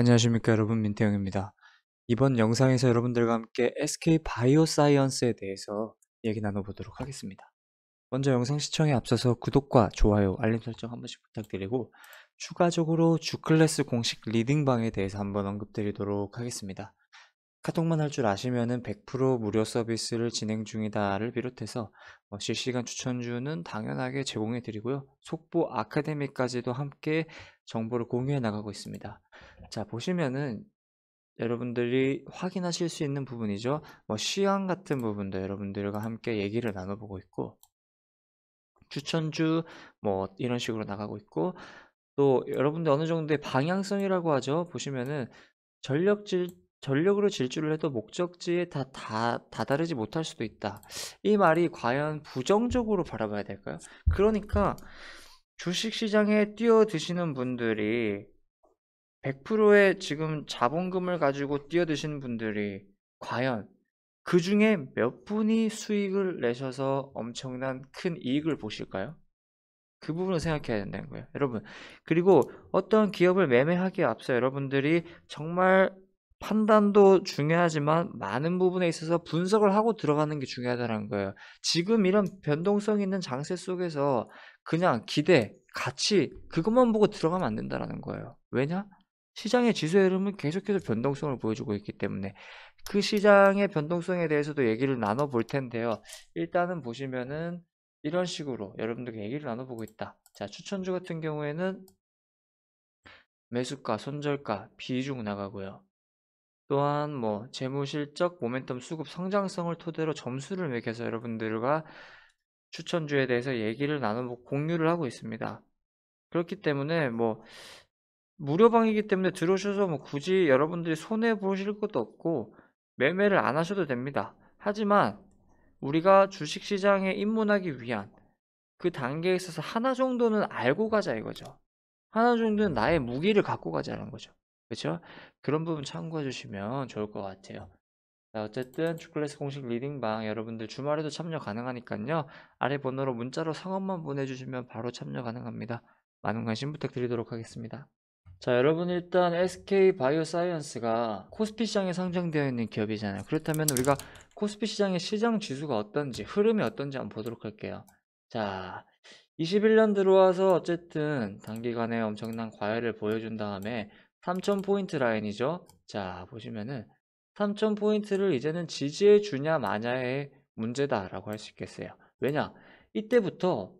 안녕하십니까 여러분 민태영입니다. 이번 영상에서 여러분들과 함께 SK 바이오사이언스에 대해서 얘기 나눠보도록 하겠습니다. 먼저 영상 시청에 앞서서 구독과 좋아요, 알림 설정 한 번씩 부탁드리고 추가적으로 주클래스 공식 리딩방에 대해서 한번 언급드리도록 하겠습니다. 카톡만 할 줄 아시면은 100% 무료 서비스를 진행 중이다를 비롯해서 어, 실시간 추천주는 당연하게 제공해 드리고요. 속보 아카데미까지도 함께 정보를 공유해 나가고 있습니다. 자, 보시면은 여러분들이 확인하실 수 있는 부분이죠. 뭐시황 같은 부분도 여러분들과 함께 얘기를 나눠보고 있고 추천주 뭐 이런 식으로 나가고 있고 또 여러분들 어느 정도의 방향성이라고 하죠. 보시면은 전력질 전력으로 질주를 해도 목적지에 다, 다 다다르지 못할 수도 있다. 이 말이 과연 부정적으로 바라봐야 될까요? 그러니까 주식시장에 뛰어드시는 분들이 100%의 지금 자본금을 가지고 뛰어드시는 분들이 과연 그 중에 몇 분이 수익을 내셔서 엄청난 큰 이익을 보실까요? 그 부분을 생각해야 된다는 거예요. 여러분, 그리고 어떤 기업을 매매하기에 앞서 여러분들이 정말 판단도 중요하지만 많은 부분에 있어서 분석을 하고 들어가는 게 중요하다는 거예요. 지금 이런 변동성 있는 장세 속에서 그냥 기대, 가치 그것만 보고 들어가면 안된다는 거예요. 왜냐? 시장의 지수의 흐름은 계속해서 변동성을 보여주고 있기 때문에 그 시장의 변동성에 대해서도 얘기를 나눠볼 텐데요. 일단은 보시면은 이런 식으로 여러분들께 얘기를 나눠보고 있다. 자, 추천주 같은 경우에는 매수가, 손절가, 비중 나가고요. 또한 뭐 재무실적, 모멘텀 수급, 성장성을 토대로 점수를 매겨서 여러분들과 추천주에 대해서 얘기를 나누고 공유를 하고 있습니다. 그렇기 때문에 뭐 무료방이기 때문에 들어오셔서 뭐 굳이 여러분들이 손해 보실 것도 없고 매매를 안 하셔도 됩니다. 하지만 우리가 주식시장에 입문하기 위한 그 단계에 있어서 하나 정도는 알고 가자 이거죠. 하나 정도는 나의 무기를 갖고 가자는 거죠. 그렇죠? 그런 부분 참고해 주시면 좋을 것 같아요. 자, 네, 어쨌든 축클래스 공식 리딩방 여러분들 주말에도 참여 가능하니까요. 아래 번호로 문자로 상황만 보내주시면 바로 참여 가능합니다. 많은 관심 부탁드리도록 하겠습니다. 자 여러분 일단 SK 바이오사이언스가 코스피 시장에 상장되어 있는 기업이잖아요. 그렇다면 우리가 코스피 시장의 시장 지수가 어떤지 흐름이 어떤지 한번 보도록 할게요. 자 21년 들어와서 어쨌든 단기간에 엄청난 과열을 보여준 다음에 3000포인트 라인이죠. 자 보시면은 3점 포인트를 이제는 지지해 주냐 마냐의 문제다라고 할 수 있겠어요. 왜냐? 이때부터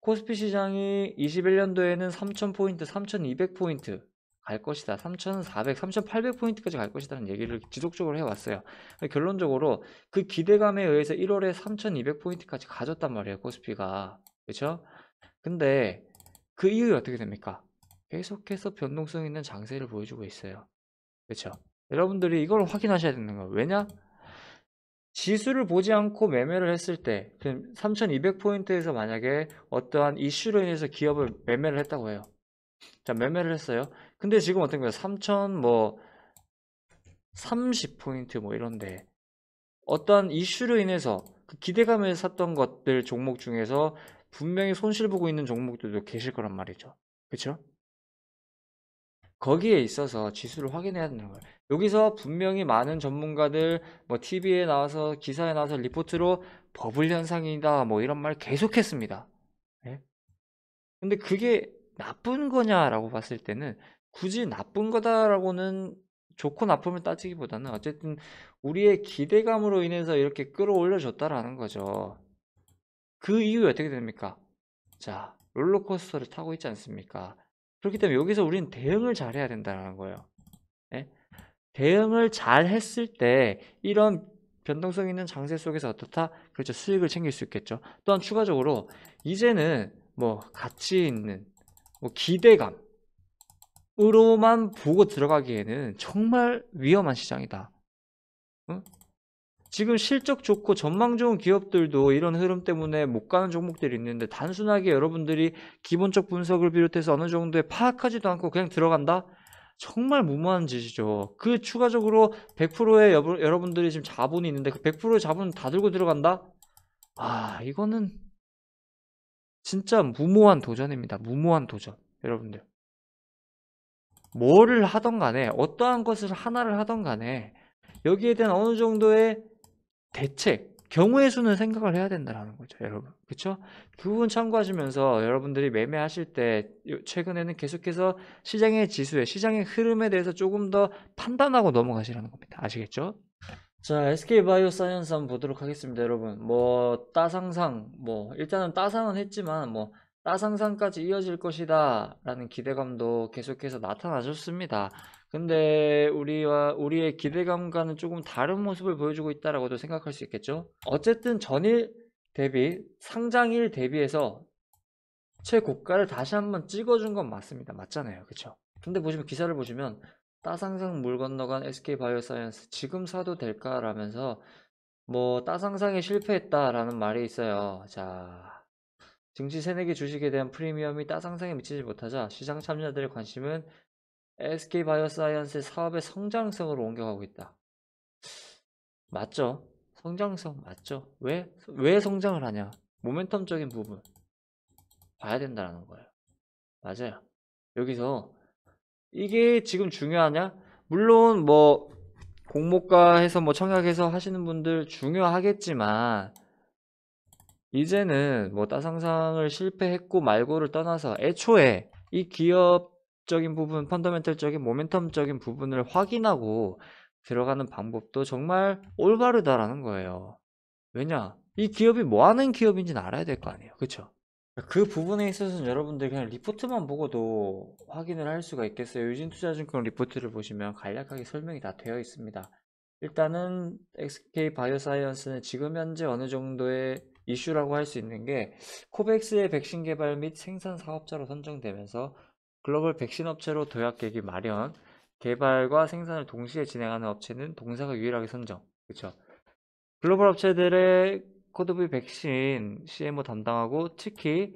코스피 시장이 21년도에는 3,000포인트, 3,200포인트 갈 것이다. 3,400, 3,800포인트까지 갈 것이다는 라 얘기를 지속적으로 해왔어요. 결론적으로 그 기대감에 의해서 1월에 3,200포인트까지 가졌단 말이에요. 코스피가. 그렇죠? 근데 그 이후에 어떻게 됩니까? 계속해서 변동성 있는 장세를 보여주고 있어요. 그렇죠? 여러분들이 이걸 확인하셔야 되는 거예요. 왜냐? 지수를 보지 않고 매매를 했을 때 3200포인트에서 그 만약에 어떠한 이슈로 인해서 기업을 매매를 했다고 해요. 자, 매매를 했어요. 근데 지금 어떤 거예요? 3000 뭐 30포인트 뭐 이런데 어떠한 이슈로 인해서 그 기대감에 샀던 것들 종목 중에서 분명히 손실 보고 있는 종목들도 계실 거란 말이죠. 그쵸 거기에 있어서 지수를 확인해야 되는 거예요. 여기서 분명히 많은 전문가들 뭐 TV에 나와서 기사에 나와서 리포트로 버블 현상이다 뭐 이런 말 계속했습니다. 네? 근데 그게 나쁜 거냐라고 봤을 때는 굳이 나쁜 거다라고는 좋고 나쁨을 따지기보다는 어쨌든 우리의 기대감으로 인해서 이렇게 끌어올려줬다라는 거죠. 그 이후에 어떻게 됩니까? 자, 롤러코스터를 타고 있지 않습니까? 그렇기 때문에 여기서 우리는 대응을 잘해야 된다는 거예요. 네? 대응을 잘 했을 때 이런 변동성 있는 장세 속에서 어떻다? 그렇죠. 수익을 챙길 수 있겠죠. 또한 추가적으로 이제는 뭐 가치 있는 뭐 기대감 으로만 보고 들어가기에는 정말 위험한 시장이다. 응? 지금 실적 좋고 전망 좋은 기업들도 이런 흐름 때문에 못 가는 종목들이 있는데 단순하게 여러분들이 기본적 분석을 비롯해서 어느 정도에 파악하지도 않고 그냥 들어간다? 정말 무모한 짓이죠. 그 추가적으로 100%의 여부, 여러분들이 지금 자본이 있는데 그 100%의 자본 다 들고 들어간다? 아, 이거는 진짜 무모한 도전입니다. 무모한 도전. 여러분들. 뭐를 하던 간에, 어떠한 것을 하나를 하던 간에 여기에 대한 어느 정도의 대책, 경우의 수는 생각을 해야 된다라는 거죠, 여러분. 그렇죠? 부분 참고하시면서 여러분들이 매매하실 때 최근에는 계속해서 시장의 지수에 시장의 흐름에 대해서 조금 더 판단하고 넘어가시라는 겁니다. 아시겠죠? 자, SK 바이오 사이언스 한번 보도록 하겠습니다, 여러분. 뭐 따상상 뭐 일단은 따상은 했지만 뭐 따상상까지 이어질 것이다라는 기대감도 계속해서 나타나셨습니다. 근데 우리와 우리의 기대감과는 조금 다른 모습을 보여주고 있다라고도 생각할 수 있겠죠. 어쨌든 전일 대비 상장일 대비해서 최고가를 다시 한번 찍어준 건 맞습니다. 맞잖아요, 그렇죠? 근데 보시면 기사를 보시면 따상상 물 건너간 SK 바이오사이언스 지금 사도 될까라면서 뭐 따상상에 실패했다라는 말이 있어요. 자, 증시 새내기 주식에 대한 프리미엄이 따상상에 미치지 못하자 시장 참여자들의 관심은 SK 바이오사이언스의 사업의 성장성으로 옮겨가고 있다. 맞죠? 성장성 맞죠? 왜? 왜 성장을 하냐? 모멘텀적인 부분 봐야 된다는 거예요. 맞아요. 여기서 이게 지금 중요하냐? 물론 뭐 공모가 해서 뭐 청약해서 하시는 분들 중요하겠지만 이제는 뭐 따상상을 실패했고 말고를 떠나서 애초에 이 기업 적인 부분, 펀더멘털적인 모멘텀적인 부분을 확인하고 들어가는 방법도 정말 올바르다라는 거예요. 왜냐? 이 기업이 뭐 하는 기업인지는 알아야 될 거 아니에요. 그쵸? 그 부분에 있어서는 여러분들 그냥 리포트만 보고도 확인을 할 수가 있겠어요. 유진투자증권 리포트를 보시면 간략하게 설명이 다 되어 있습니다. 일단은 XK 바이오사이언스는 지금 현재 어느 정도의 이슈라고 할 수 있는 게 코백스의 백신 개발 및 생산 사업자로 선정되면서 글로벌 백신 업체로 도약계획이 마련, 개발과 생산을 동시에 진행하는 업체는 동사가 유일하게 선정. 그렇 글로벌 업체들의 코드비 백신 CMO 담당하고 특히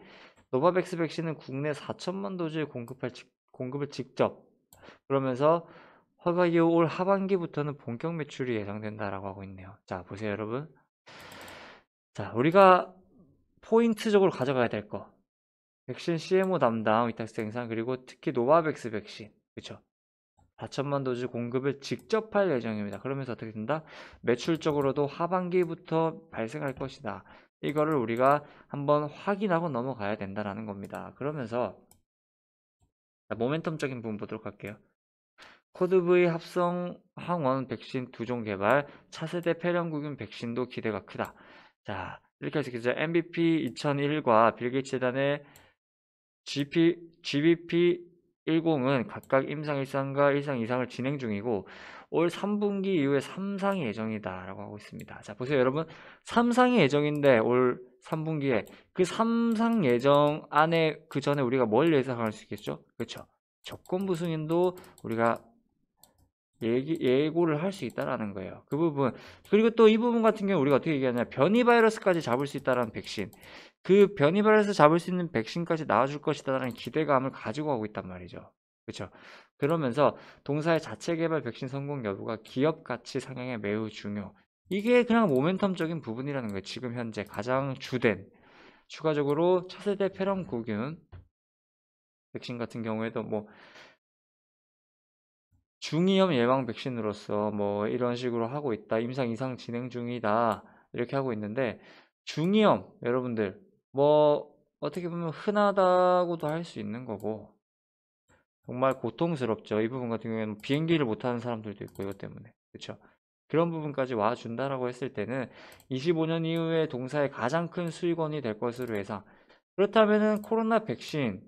노바백스 백신은 국내 4천만 도주를 공급할 공급을 직접 그러면서 허가 이후 올 하반기부터는 본격 매출이 예상된다라고 하고 있네요. 자 보세요 여러분. 자 우리가 포인트적으로 가져가야 될 거. 백신 CMO 담당 위탁 생산 그리고 특히 노바백스 백신 그쵸 4천만 도즈 공급을 직접 할 예정입니다. 그러면서 어떻게 된다? 매출적으로도 하반기부터 발생할 것이다. 이거를 우리가 한번 확인하고 넘어가야 된다라는 겁니다. 그러면서 모멘텀적인 부분 보도록 할게요. 코드 브이 합성 항원 백신 두 종 개발, 차세대 폐렴구균 백신도 기대가 크다. 자, 이렇게 해서 이제 MVP 2001과 빌게이츠 재단의 GP, GBP10은 각각 임상 1상과 1상 2상을 진행 중이고 올 3분기 이후에 3상이 예정이다 라고 하고 있습니다. 자 보세요 여러분 3상이 예정인데 올 3분기에 그 3상 예정 안에 그 전에 우리가 뭘 예상할 수 있겠죠? 그렇죠. 조건부 승인도 우리가 예고를 할 수 있다라는 거예요. 그 부분. 그리고 또 이 부분 같은 경우 우리가 어떻게 얘기하냐. 변이 바이러스까지 잡을 수 있다라는 백신. 그 변이 바이러스 잡을 수 있는 백신까지 나와줄 것이다라는 기대감을 가지고 하고 있단 말이죠. 그렇죠. 그러면서 동사의 자체 개발 백신 성공 여부가 기업 가치 상향에 매우 중요. 이게 그냥 모멘텀적인 부분이라는 거예요. 지금 현재 가장 주된. 추가적으로 차세대 페럼구균 백신 같은 경우에도 뭐 중이염 예방 백신으로서 뭐 이런 식으로 하고 있다. 임상 이상 진행 중이다. 이렇게 하고 있는데 중이염 여러분들 뭐 어떻게 보면 흔하다고도 할 수 있는 거고 정말 고통스럽죠. 이 부분 같은 경우에는 비행기를 못하는 사람들도 있고 이것 때문에. 그렇죠? 그런 부분까지 와 준다라고 했을 때는 25년 이후에 동사의 가장 큰 수익원이 될 것으로 예상. 그렇다면 코로나 백신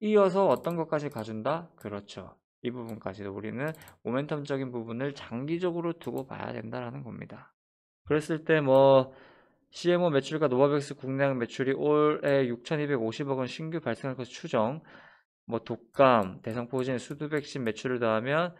이어서 어떤 것까지 가준다? 그렇죠. 이 부분까지도 우리는 모멘텀적인 부분을 장기적으로 두고 봐야 된다라는 겁니다. 그랬을 때 뭐 CMO 매출과 노바백스 국내항 매출이 올해 6,250억 원 신규 발생할 것으 추정, 뭐 독감, 대상포진, 수두백신 매출을 더하면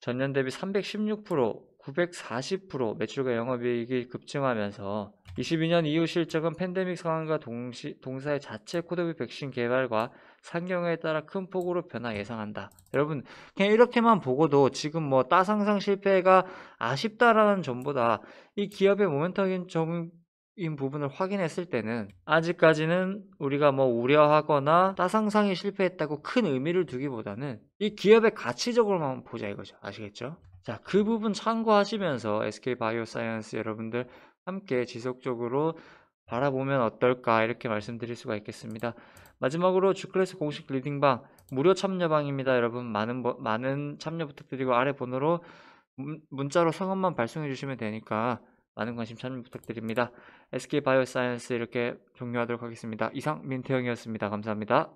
전년 대비 316%, 940% 매출과 영업이익이 급증하면서 22년 이후 실적은 팬데믹 상황과 동시, 동사의 자체 코도비 백신 개발과 상경에 따라 큰 폭으로 변화 예상한다. 여러분 그냥 이렇게만 보고도 지금 뭐 따상상 실패가 아쉽다라는 점보다 이 기업의 모멘텀인 점인 부분을 확인했을 때는 아직까지는 우리가 뭐 우려하거나 따상상이 실패했다고 큰 의미를 두기보다는 이 기업의 가치적으로만 보자 이거죠 아시겠죠? 자 그 부분 참고하시면서 SK 바이오사이언스 여러분들 함께 지속적으로 바라보면 어떨까 이렇게 말씀드릴 수가 있겠습니다. 마지막으로 주클래스 공식 리딩방 무료 참여방입니다. 여러분 많은 많은 참여 부탁드리고 아래 번호로 문자로 성함만 발송해 주시면 되니까 많은 관심 참여 부탁드립니다. SK 바이오사이언스 이렇게 종료하도록 하겠습니다. 이상 민태영이었습니다. 감사합니다.